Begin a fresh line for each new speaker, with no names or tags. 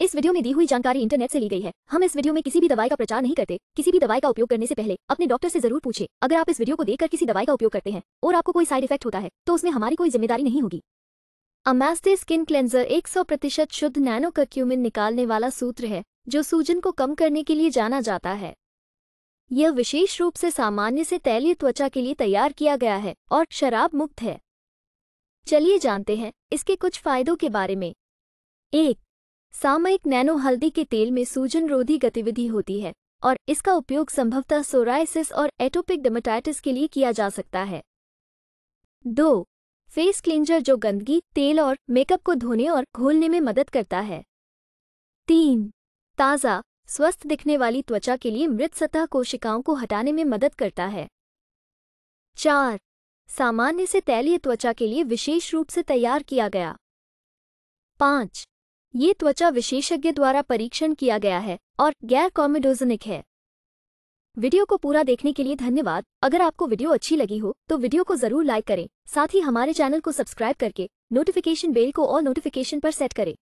इस वीडियो में दी हुई जानकारी इंटरनेट से ली गई है हम इस वीडियो में किसी भी दवाई का प्रचार नहीं करते किसी भी दवाई का उपयोग करने से पहले अपने डॉक्टर से जरूर पूछे अगर आप इस वीडियो को देखकर किसी दवाई का उपयोग करते हैं और आपको कोई साइड इफेक्ट होता है तो उसमें हमारी कोई जिम्मेदारी नहीं होगी अमेस्ते स्किन क्लेंजर एक प्रतिशत शुद्ध नैनो कर्क्यूमिन निकालने वाला सूत्र है जो सूजन को कम करने के लिए जाना जाता है यह विशेष रूप से सामान्य से तैलीय त्वचा के लिए तैयार किया गया है और शराब मुक्त है चलिए जानते हैं इसके कुछ फायदों के बारे में एक सामयिक नैनो हल्दी के तेल में सूजन रोधी गतिविधि होती है और इसका उपयोग संभवतः सोराइसिस और एटोपिक डेमेटाइटिस के लिए किया जा सकता है दो फेस क्लिंजर जो गंदगी तेल और मेकअप को धोने और घोलने में मदद करता है तीन ताज़ा स्वस्थ दिखने वाली त्वचा के लिए मृत सतह कोशिकाओं को हटाने में मदद करता है चार सामान्य से तैलीय त्वचा के लिए विशेष रूप से तैयार किया गया पाँच ये त्वचा विशेषज्ञ द्वारा परीक्षण किया गया है और गैर कॉमेडोजनिक है वीडियो को पूरा देखने के लिए धन्यवाद अगर आपको वीडियो अच्छी लगी हो तो वीडियो को जरूर लाइक करें साथ ही हमारे चैनल को सब्सक्राइब करके नोटिफिकेशन बेल को और नोटिफिकेशन पर सेट करें